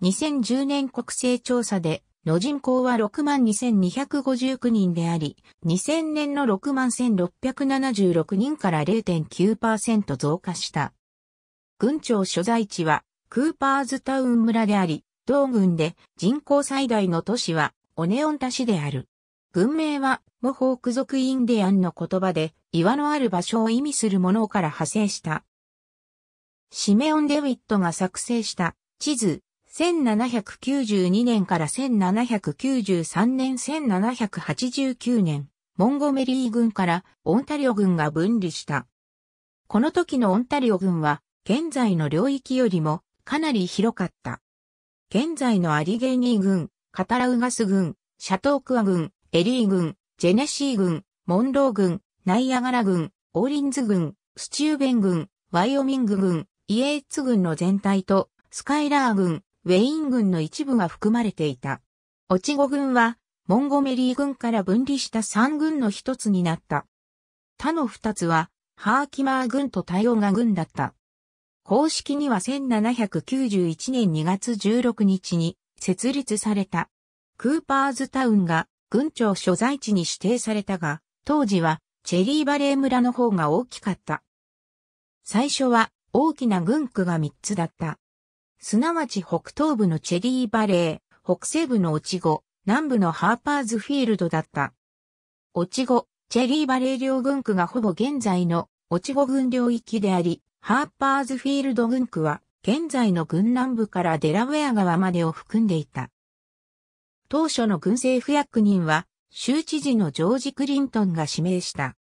2010年国勢調査で、の人口は62,259人であり、2000年の61,676人から0.9%増加した。郡庁所在地は、クーパーズタウン村であり、同郡で人口最大の都市は、オネオンタ市である。文名は、モホーク族インディアンの言葉で、岩のある場所を意味するものから派生した。シメオン・デウィットが作成した地図、1792年から1793年1789年、モンゴメリー軍からオンタリオ軍が分離した。この時のオンタリオ軍は、現在の領域よりもかなり広かった。現在のアリゲーニー軍、カタラウガス軍、シャトークア軍、エリー軍、ジェネシー軍、モンロー軍、ナイアガラ軍、オーリンズ軍、スチューベン軍、ワイオミング軍、イエーツ軍の全体と、スカイラー軍、ウェイン軍の一部が含まれていた。オチゴ軍は、モンゴメリー軍から分離した3軍の一つになった。他の二つは、ハーキマー軍とタイオガ軍だった。公式には1791年2月16日に設立された。クーパーズタウンが軍庁所在地に指定されたが、当時はチェリーバレー村の方が大きかった。最初は大きな軍区が3つだった。すなわち北東部のチェリーバレー、北西部のオチゴ、南部のハーパーズフィールドだった。オチゴ、チェリーバレー両軍区がほぼ現在のオチゴ軍領域であり、ハーパーズフィールド軍区は現在の軍南部からデラウェア川までを含んでいた。当初の軍政府役人は州知事のジョージ・クリントンが指名した。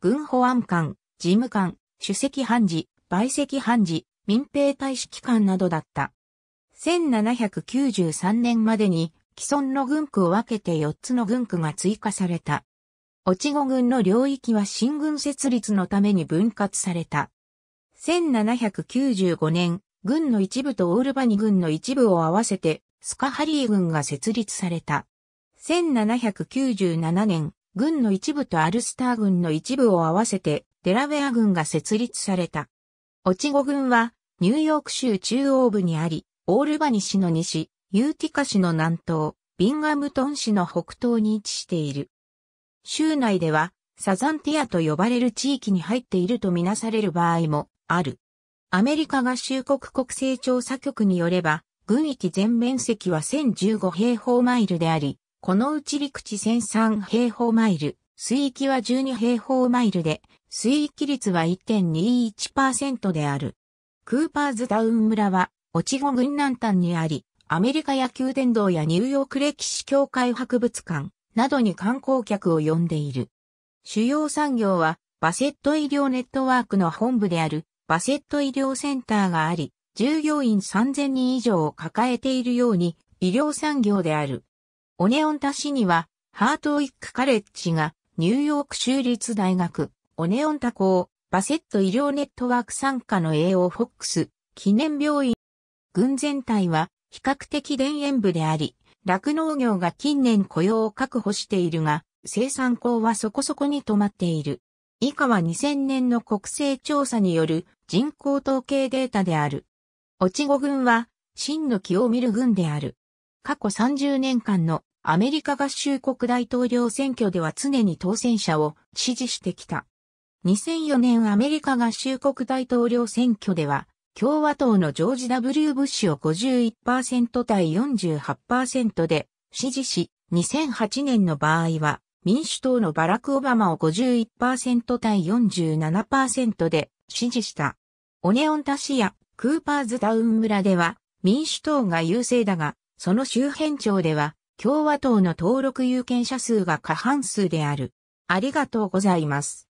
軍保安官、事務官、主席判事、売席判事、民兵大使機関などだった。1793年までに既存の軍区を分けて4つの軍区が追加された。ち子軍の領域は新軍設立のために分割された。1795年、軍の一部とオールバニ軍の一部を合わせて、スカハリー軍が設立された。1797年、軍の一部とアルスター軍の一部を合わせて、デラウェア軍が設立された。ち子軍は、ニューヨーク州中央部にあり、オールバニ市の西、ユーティカ市の南東、ビンガムトン市の北東に位置している。州内では、サザンティアと呼ばれる地域に入っているとみなされる場合もある。アメリカ合衆国国勢調査局によれば、軍域全面積は1015平方マイルであり、このうち陸地1003平方マイル、水域は12平方マイルで、水域率は1.21%である。クーパーズダウン村は、オチゴ軍南端にあり、アメリカ野球殿堂やニューヨーク歴史協会博物館などに観光客を呼んでいる。主要産業は、バセット医療ネットワークの本部である、バセット医療センターがあり、従業員3000人以上を抱えているように、医療産業である。オネオンタ市には、ハートウィックカレッジが、ニューヨーク州立大学、オネオンタ校、バセット医療ネットワーク参加の AO フォックス記念病院。軍全体は比較的田園部であり、酪農業が近年雇用を確保しているが、生産工はそこそこに止まっている。以下は2000年の国勢調査による人口統計データである。落ゴ軍は真の気を見る軍である。過去30年間のアメリカ合衆国大統領選挙では常に当選者を支持してきた。2004年アメリカ合衆国大統領選挙では、共和党のジョージ・ W・ ブッシュを51%対48%で支持し、2008年の場合は、民主党のバラク・オバマを51%対47%で支持した。オネオンタ市やクーパーズダウン村では民主党が優勢だが、その周辺庁では共和党の登録有権者数が過半数である。ありがとうございます。